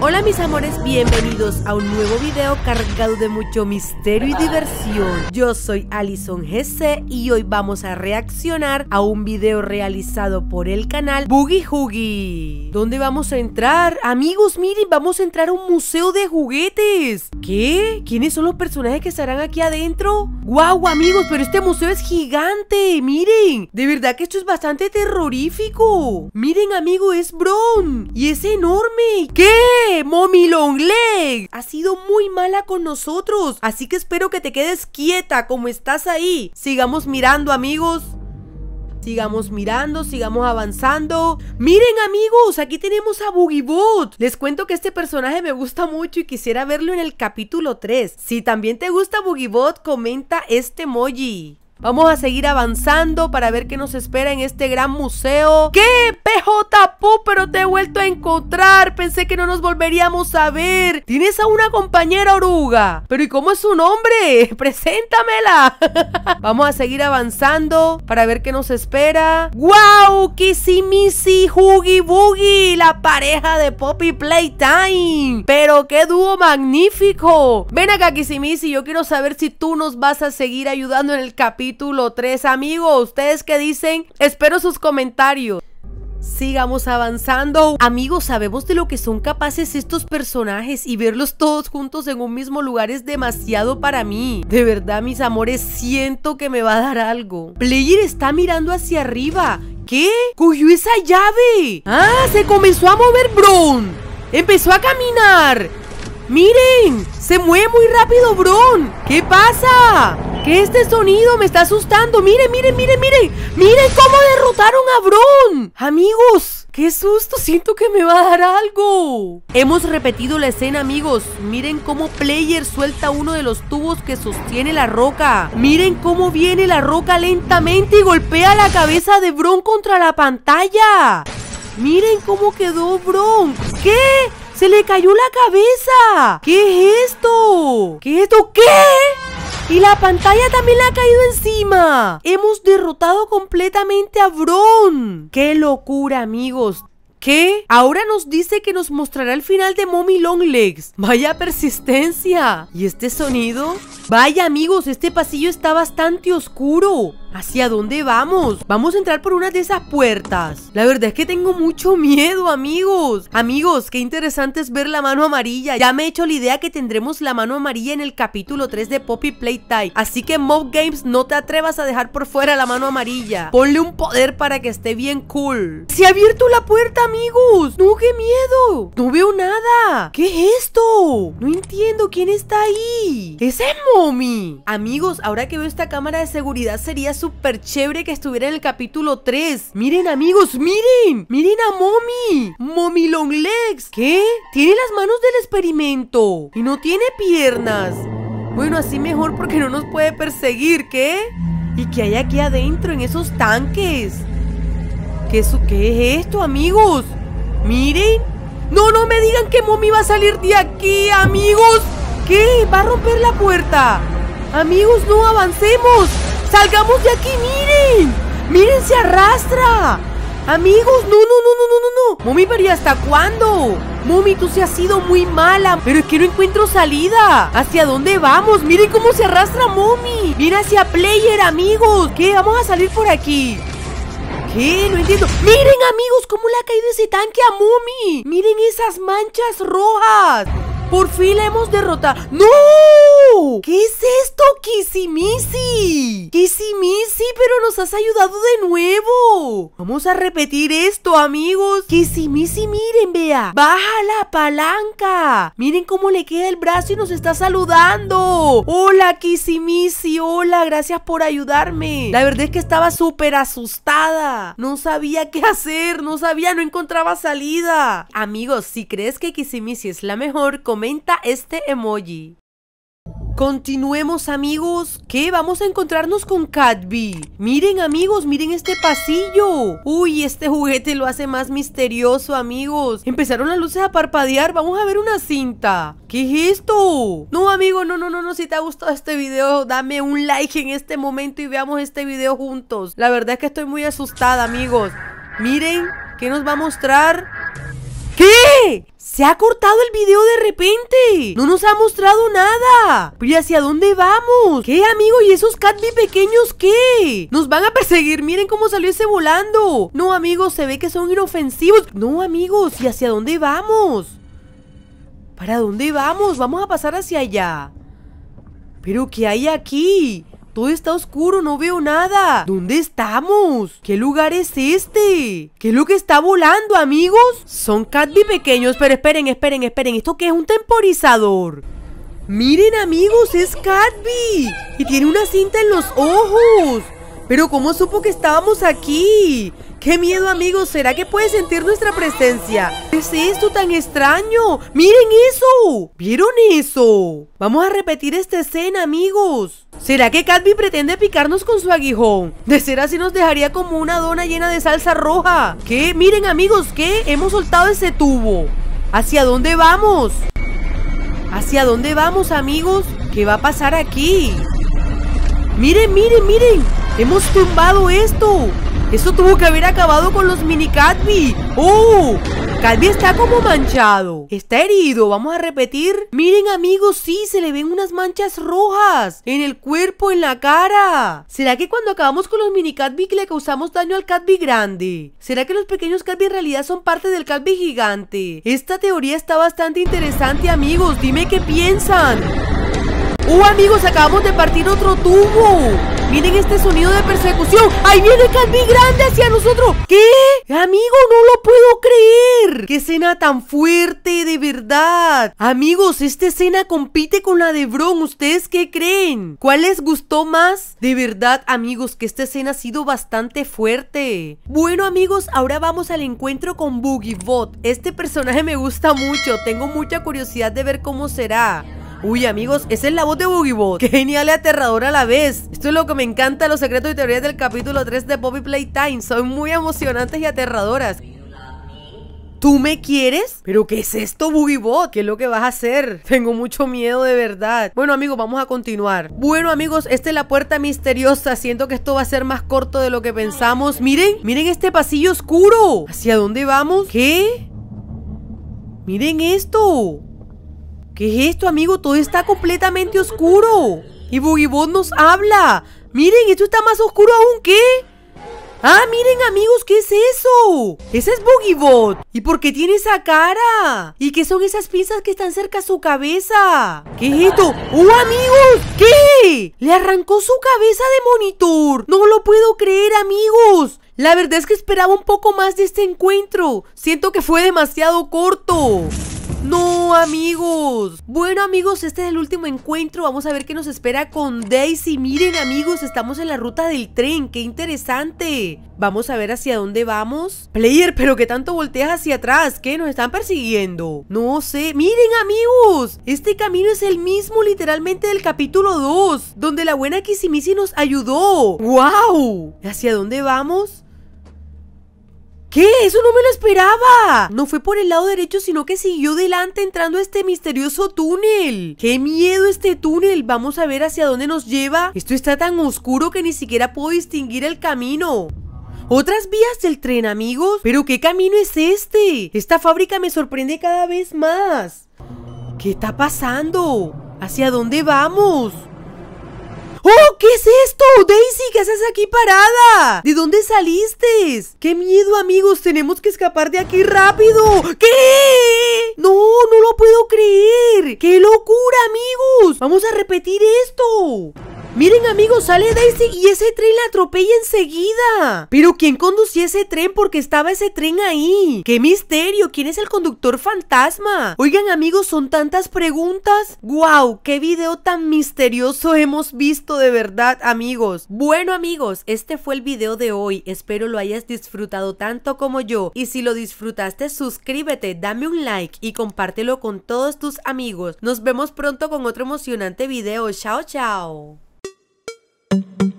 Hola mis amores, bienvenidos a un nuevo video cargado de mucho misterio y diversión. Yo soy Alison GC y hoy vamos a reaccionar a un video realizado por el canal Boogie Hoogie. ¿Dónde vamos a entrar? Amigos, miren, vamos a entrar a un museo de juguetes. ¿Qué? ¿Quiénes son los personajes que estarán aquí adentro? ¡Guau, amigos! Pero este museo es gigante, miren. De verdad que esto es bastante terrorífico. Miren, amigo, es Bron. Y es enorme. ¿Qué? Mommy Long Ha sido muy mala con nosotros, así que espero que te quedes quieta como estás ahí. Sigamos mirando, amigos. Sigamos mirando, sigamos avanzando. Miren amigos, aquí tenemos a Boogie Les cuento que este personaje me gusta mucho y quisiera verlo en el capítulo 3. Si también te gusta Boogie comenta este emoji. Vamos a seguir avanzando para ver qué nos espera en este gran museo. ¡Qué J. pero te he vuelto a encontrar. Pensé que no nos volveríamos a ver. Tienes a una compañera oruga. Pero ¿y cómo es su nombre? Preséntamela. Vamos a seguir avanzando para ver qué nos espera. ¡Wow! Kissimisi, Huggy Boogie, la pareja de Poppy Playtime. Pero qué dúo magnífico. Ven acá, Kissimisi, yo quiero saber si tú nos vas a seguir ayudando en el capítulo 3. Amigos, ¿ustedes qué dicen? Espero sus comentarios. Sigamos avanzando. Amigos, sabemos de lo que son capaces estos personajes y verlos todos juntos en un mismo lugar es demasiado para mí. De verdad, mis amores, siento que me va a dar algo. Player está mirando hacia arriba. ¿Qué? ¡Cogió esa llave! ¡Ah! ¡Se comenzó a mover Bron! ¡Empezó a caminar! ¡Miren! ¡Se mueve muy rápido Bron! ¿Qué pasa? Este sonido me está asustando. Miren, miren, miren, miren. Miren cómo derrotaron a Bron. Amigos, ¡Qué susto! Siento que me va a dar algo. Hemos repetido la escena, amigos. Miren cómo Player suelta uno de los tubos que sostiene la roca. Miren cómo viene la roca lentamente y golpea la cabeza de Bron contra la pantalla. Miren cómo quedó Bron. ¿Qué? ¡Se le cayó la cabeza! ¿Qué es esto? ¿Qué es esto? ¿Qué? Y la pantalla también le ha caído encima. Hemos derrotado completamente a Bron. ¡Qué locura, amigos! ¿Qué? Ahora nos dice que nos mostrará el final de Mommy Legs. ¡Vaya persistencia! ¿Y este sonido? Vaya amigos, este pasillo está bastante oscuro. ¿Hacia dónde vamos? Vamos a entrar por una de esas puertas. La verdad es que tengo mucho miedo, amigos. Amigos, qué interesante es ver la mano amarilla. Ya me he hecho la idea que tendremos la mano amarilla en el capítulo 3 de Poppy Playtime. Así que Mob Games, no te atrevas a dejar por fuera la mano amarilla. Ponle un poder para que esté bien cool. ¡Se ha abierto la puerta, amigos! ¡No, qué miedo! ¡No veo nada! ¿Qué es esto? No entiendo quién está ahí. ¡Ese es Mommy! Amigos, ahora que veo esta cámara de seguridad sería súper chévere que estuviera en el capítulo 3. Miren, amigos, miren. Miren a Mommy. Mommy Long Legs. ¿Qué? Tiene las manos del experimento. Y no tiene piernas. Bueno, así mejor porque no nos puede perseguir, ¿qué? ¿Y qué hay aquí adentro en esos tanques? ¿Qué, es, qué es esto, amigos? Miren. No, no me digan que Mommy va a salir de aquí, amigos. ¿Qué? Va a romper la puerta. Amigos, no avancemos. ¡Salgamos de aquí! ¡Miren! ¡Miren, se arrastra! Amigos, no, no, no, no, no, no, no. Mommy pero ¿y hasta cuándo? Mommy tú se has sido muy mala, pero es que no encuentro salida. ¿Hacia dónde vamos? Miren cómo se arrastra Mommy, Mira hacia Player, amigos. ¿Qué? Vamos a salir por aquí. ¿Qué? No entiendo. Miren, amigos, cómo le ha caído ese tanque a Mommy, Miren esas manchas rojas. ¡Por fin la hemos derrotado! ¡No! ¿Qué es esto, Kissimisi? Kissimisi, pero nos has ayudado de nuevo. Vamos a repetir esto, amigos. Kissimisi, miren, vea. Baja la palanca. Miren cómo le queda el brazo y nos está saludando. Hola, Kissimisi. Hola, gracias por ayudarme. La verdad es que estaba súper asustada. No sabía qué hacer. No sabía, no encontraba salida. Amigos, si crees que Kissimisi es la mejor, este emoji. Continuemos amigos, que Vamos a encontrarnos con Catby Miren amigos, miren este pasillo Uy, este juguete lo hace más misterioso amigos Empezaron las luces a parpadear, vamos a ver una cinta ¿Qué es esto? No amigo, no, no, no, no, si te ha gustado este video Dame un like en este momento y veamos este video juntos La verdad es que estoy muy asustada amigos Miren, ¿qué nos va a mostrar? ¡Se ha cortado el video de repente! ¡No nos ha mostrado nada! ¿Pero y hacia dónde vamos? ¿Qué, amigo? ¿Y esos cadmi pequeños qué? ¡Nos van a perseguir! ¡Miren cómo salió ese volando! No, amigos, se ve que son inofensivos. No, amigos, ¿y hacia dónde vamos? ¿Para dónde vamos? Vamos a pasar hacia allá. ¿Pero qué hay aquí? Todo está oscuro, no veo nada. ¿Dónde estamos? ¿Qué lugar es este? ¿Qué es lo que está volando, amigos? Son Catby pequeños, pero esperen, esperen, esperen. ¿Esto qué es? Un temporizador. Miren, amigos, es Catby. Y tiene una cinta en los ojos. Pero ¿cómo supo que estábamos aquí? ¡Qué miedo, amigos! ¿Será que puede sentir nuestra presencia? ¿Qué es esto tan extraño? ¡Miren eso! ¿Vieron eso? Vamos a repetir esta escena, amigos. ¿Será que Cadby pretende picarnos con su aguijón? De ser así nos dejaría como una dona llena de salsa roja. ¿Qué? Miren, amigos, ¿qué? Hemos soltado ese tubo. ¿Hacia dónde vamos? ¿Hacia dónde vamos, amigos? ¿Qué va a pasar aquí? Miren, miren, miren. Hemos tumbado esto. Eso tuvo que haber acabado con los mini Cadby. ¡Oh! Calvi está como manchado. Está herido. Vamos a repetir. Miren, amigos, sí, se le ven unas manchas rojas en el cuerpo, en la cara. ¿Será que cuando acabamos con los mini Cadby le causamos daño al Catby grande? ¿Será que los pequeños Cadby en realidad son parte del Cadby gigante? Esta teoría está bastante interesante, amigos. Dime qué piensan. ¡Oh, amigos! Acabamos de partir otro tubo. Miren este sonido de persecución. Ahí viene Candy Grande hacia nosotros. ¿Qué? Amigo, no lo puedo creer. Qué escena tan fuerte, de verdad. Amigos, esta escena compite con la de Bron. ¿Ustedes qué creen? ¿Cuál les gustó más? De verdad, amigos, que esta escena ha sido bastante fuerte. Bueno, amigos, ahora vamos al encuentro con Boogie Bot. Este personaje me gusta mucho. Tengo mucha curiosidad de ver cómo será. Uy, amigos, esa es la voz de Boogiebot. Qué genial y aterradora a la vez. Esto es lo que me encanta, los secretos y teorías del capítulo 3 de Poppy Playtime. Son muy emocionantes y aterradoras. ¿Tú me quieres? ¿Pero qué es esto, Boogiebot? ¿Qué es lo que vas a hacer? Tengo mucho miedo, de verdad. Bueno, amigos, vamos a continuar. Bueno, amigos, esta es la puerta misteriosa. Siento que esto va a ser más corto de lo que pensamos. Miren, miren este pasillo oscuro. ¿Hacia dónde vamos? ¿Qué? Miren esto. ¿Qué es esto, amigo? Todo está completamente oscuro. Y Bot nos habla. Miren, esto está más oscuro aún, ¿qué? Ah, miren amigos, ¿qué es eso? Ese es Bogibot. ¿Y por qué tiene esa cara? ¿Y qué son esas pinzas que están cerca de su cabeza? ¿Qué es esto? ¡Oh, amigos! ¿Qué? Le arrancó su cabeza de monitor. No lo puedo creer, amigos. La verdad es que esperaba un poco más de este encuentro. Siento que fue demasiado corto. ¡No, amigos! Bueno, amigos, este es el último encuentro. Vamos a ver qué nos espera con Daisy. Miren, amigos, estamos en la ruta del tren. ¡Qué interesante! Vamos a ver hacia dónde vamos. Player, pero que tanto volteas hacia atrás. ¿Qué? ¿Nos están persiguiendo? No sé. ¡Miren, amigos! Este camino es el mismo, literalmente, del capítulo 2, donde la buena Kisimisi nos ayudó. ¡Wow! ¿Hacia dónde vamos? ¿Qué? ¡Eso no me lo esperaba! No fue por el lado derecho, sino que siguió delante entrando a este misterioso túnel. ¡Qué miedo este túnel! Vamos a ver hacia dónde nos lleva. Esto está tan oscuro que ni siquiera puedo distinguir el camino. Otras vías del tren, amigos. ¿Pero qué camino es este? Esta fábrica me sorprende cada vez más. ¿Qué está pasando? ¿Hacia dónde vamos? ¡Oh! ¿Qué es esto? ¡Daisy! ¿Qué haces aquí parada? ¿De dónde saliste? ¡Qué miedo, amigos! ¡Tenemos que escapar de aquí rápido! ¿Qué? ¡No! ¡No lo puedo creer! ¡Qué locura, amigos! ¡Vamos a repetir esto! Miren amigos, sale Daisy y ese tren la atropella enseguida. Pero ¿quién conducía ese tren? Porque estaba ese tren ahí. ¡Qué misterio! ¿Quién es el conductor fantasma? Oigan amigos, son tantas preguntas. ¡Wow! ¡Qué video tan misterioso hemos visto de verdad amigos! Bueno amigos, este fue el video de hoy. Espero lo hayas disfrutado tanto como yo. Y si lo disfrutaste, suscríbete, dame un like y compártelo con todos tus amigos. Nos vemos pronto con otro emocionante video. Chao, chao. thank you